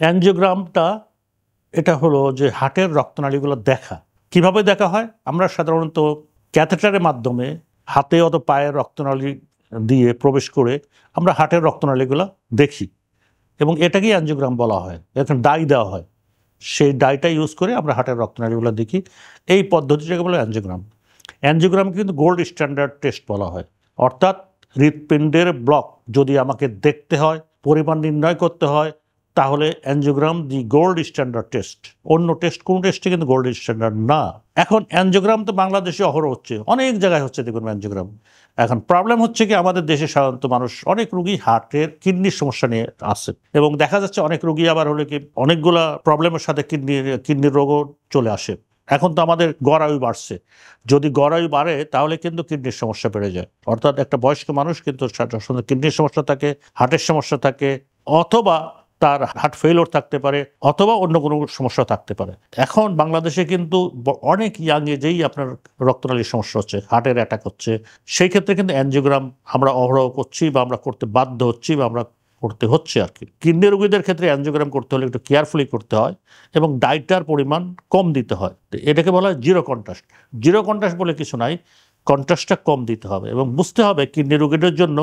অ্যাঞ্জিওগ্রামটা এটা হলো যে হার্টের রক্তনালীগুলো দেখা কিভাবে দেখা হয় আমরা সাধারণত ক্যাথেটারের মাধ্যমে হাতে অত পায়ের রক্তনালী দিয়ে প্রবেশ করে আমরা হার্টের রক্তনালীগুলো দেখি এবং এটাকেই অ্যাঞ্জিওগ্রাম বলা হয় এখন ডাই দেওয়া হয় সেই ডাইটা ইউজ করে আমরা হার্টের রক্তনালীগুলো দেখি এই পদ্ধতিটাকে বলে অ্যাঞ্জিওগ্রাম অ্যাঞ্জিওগ্রামকে কিন্তু গোল্ড স্ট্যান্ডার্ড টেস্ট বলা হয় অর্থাৎ হৃৎপিণ্ডের ব্লক যদি আমাকে দেখতে হয় পরিমাণ নির্ণয় করতে হয় তাহলে angiogram the gold standard test অন্য টেস্ট কোন টেস্টে কিন্তু গোল্ড স্ট্যান্ডার্ড না এখন অ্যানজিওগ্রাম তো বাংলাদেশে অহর হচ্ছে অনেক জায়গায় হচ্ছে দেখুন অ্যানজিওগ্রাম এখন প্রবলেম হচ্ছে কি আমাদের দেশে সাধারণত মানুষ অনেক রুগী হার্টের কিডনির সমস্যা নিয়ে আসে এবং দেখা যাচ্ছে অনেক রুগী আবার হলে কি অনেকগুলা প্রবলেমের সাথে কিডনির কিডনির রোগও চলে আসে এখন তো আমাদের গড়ায়ু বাড়ছে যদি গড়ায়ু বাড়ে তাহলে কিন্তু কিডনির সমস্যা বেড়ে যায় অর্থাৎ একটা বয়স্ক মানুষ কিন্তু কিডনির সমস্যা থাকে হার্টের সমস্যা থাকে অথবা তার হার্ট ফেলোর থাকতে পারে অথবা অন্য কোনো সমস্যা থাকতে পারে এখন বাংলাদেশে কিন্তু অনেক ইয়াংয়ে যেই আপনার রক্তনালীর সমস্যা হচ্ছে হার্টের অ্যাটাক হচ্ছে সেই ক্ষেত্রে কিন্তু অ্যানজিওগ্রাম আমরা অহরহ করছি বা আমরা করতে বাধ্য হচ্ছি বা আমরা করতে হচ্ছে আর কি কিডনি রোগীদের ক্ষেত্রে অ্যানজিওগ্রাম করতে হলে একটু কেয়ারফুলি করতে হয় এবং ডায়েটার পরিমাণ কম দিতে হয় এটাকে বলা হয় জিরো কন্ট্রাস্ট জিরো কন্ট্রাস্ট বলে কিছু নাই কন্ট্রাস্টটা কম দিতে হবে এবং বুঝতে হবে কিডনি রোগীদের জন্য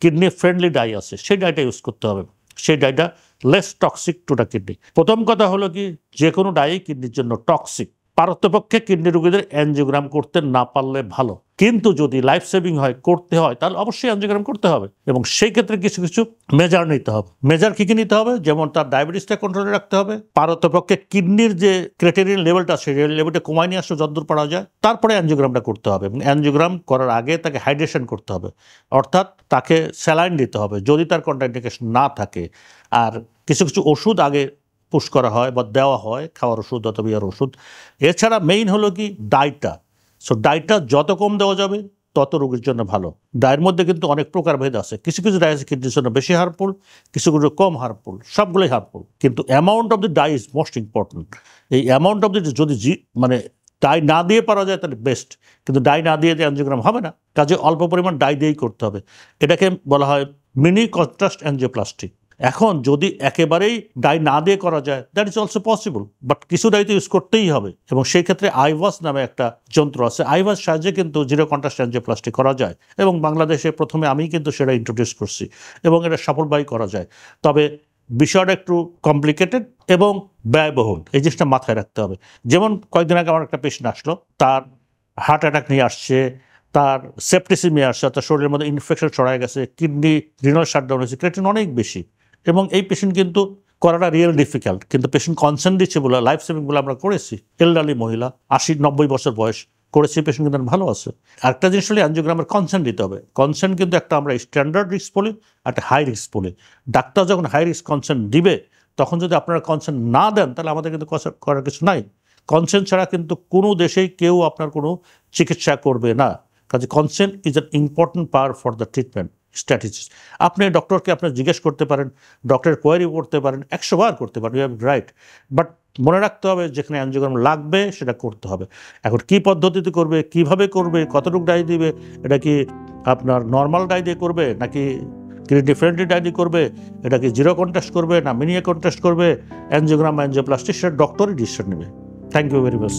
কিডনি ফ্রেন্ডলি ডাই আছে সেই ডাইটা ইউজ করতে হবে সেই ডাইটা less toxic to the kidney প্রথম কথা হলো কি যে কোনো ডাই কিডনির জন্য টক্সিক পারতপক্ষে কিডনি রোগীদের অ্যানজিওগ্রাম করতে না পারলে ভালো কিন্তু যদি লাইফ সেভিং হয় করতে হয় তাহলে অবশ্যই অ্যানজিওগ্রাম করতে হবে এবং সেই ক্ষেত্রে কিছু কিছু মেজার নিতে হবে মেজার কী কী নিতে হবে যেমন তার ডায়াবেটিসটা কন্ট্রোলে রাখতে হবে পারতপক্ষে কিডনির যে ক্রেটেরিয়ান লেভেলটা সেই লেভেলটা কমায় নিয়ে আসলে যদ্দূর পারা যায় তারপরে অ্যানজিওগ্রামটা করতে হবে এবং অ্যানজিওগ্রাম করার আগে তাকে হাইড্রেশন করতে হবে অর্থাৎ তাকে স্যালাইন দিতে হবে যদি তার কন্ট্রাইন্ডিকেশন না থাকে আর কিছু কিছু ওষুধ আগে পুশ করা হয় বা দেওয়া হয় খাওয়ার ওষুধ অথবা ইয়ার ওষুধ এছাড়া মেইন হলো কি ডায়টা সো ডায়টা যত কম দেওয়া যাবে তত রোগীর জন্য ভালো ডায়ের মধ্যে কিন্তু অনেক প্রকারভেদ আছে কিছু কিছু আছে কিডনির জন্য বেশি হার্মফুল কিছু কিছু কম হার্মফুল সবগুলোই হার্মফুল কিন্তু amount of the dye is most important এই অ্যামাউন্ট অফ দি যদি মানে ডাই না দিয়ে পারা যায় তাহলে বেস্ট কিন্তু ডাই না দিয়ে অ্যানজিওগ্রাম হবে না কাজে অল্প পরিমাণ ডাই দিয়েই করতে হবে এটাকে বলা হয় মিনি কন্ট্রাস্ট অ্যানজিওপ্লাস্টিক এখন যদি একেবারেই দায় না দিয়ে করা যায় that is also possible but কিছু দায়িত্ব ইউজ করতেই হবে এবং সেই ক্ষেত্রে আইভাস নামে একটা যন্ত্র আছে আইভাস সাহায্যে কিন্তু জিরো কন্ট্রাস্ট প্লাস্টিক করা যায় এবং বাংলাদেশে প্রথমে আমি কিন্তু সেটা ইন্ট্রোডিউস করছি এবং এটা সফলভাবে করা যায় তবে বিষয়টা একটু কমপ্লিকেটেড এবং ব্যয়বহুল এই জিনিসটা মাথায় রাখতে হবে যেমন কয়েকদিন আগে আমার একটা পেশেন্ট আসলো তার হার্ট অ্যাটাক নিয়ে আসছে তার সেপটিসিমিয়া আসছে তার শরীরের মধ্যে ইনফেকশন ছড়ায় গেছে কিডনি রিনাল শাটডাউন হয়েছে ক্রেটিন অনেক বেশি এবং এই পেশেন্ট কিন্তু করাটা রিয়েল ডিফিকাল্ট কিন্তু পেশেন্ট কনসেন্ট দিচ্ছে বলে লাইফ সেভিং বলে আমরা করেছি এলডারলি মহিলা আশি নব্বই বছর বয়স করেছি পেশেন্ট কিন্তু ভালো আছে আরেকটা জিনিস হলে অ্যানজিওগ্রামের কনসেন্ট দিতে হবে কনসেন্ট কিন্তু একটা আমরা স্ট্যান্ডার্ড রিস্ক বলি একটা হাই রিস্ক বলি ডাক্তার যখন হাই রিস্ক কনসেন্ট দিবে তখন যদি আপনারা কনসেন্ট না দেন তাহলে আমাদের কিন্তু করার কিছু নাই কনসেন্ট ছাড়া কিন্তু কোনো দেশেই কেউ আপনার কোনো চিকিৎসা করবে না কাজে consent is an important power for the treatment strategist আপনি ডক্টরকে আপনার জিজ্ঞেস করতে পারেন ডক্টরের কোয়ারি করতে পারেন একশো বার করতে পারেন ইউ হ্যাভ রাইট বাট মনে রাখতে হবে যেখানে অ্যাঞ্জিওগ্রাম লাগবে সেটা করতে হবে এখন কি পদ্ধতিতে করবে কিভাবে করবে কতটুকু ডাই দিবে এটা কি আপনার নর্মাল ডাই দিয়ে করবে নাকি কি ডিফারেন্টলি ডায়রি করবে এটা কি জিরো কন্টেস্ট করবে না মিনি কন্টেস্ট করবে অ্যানজিওগ্রাম অ্যানজিওপ্লাস্টিক সেটা ডক্টরই ডিসিশন নেবে থ্যাংক ইউ ভেরি মাচ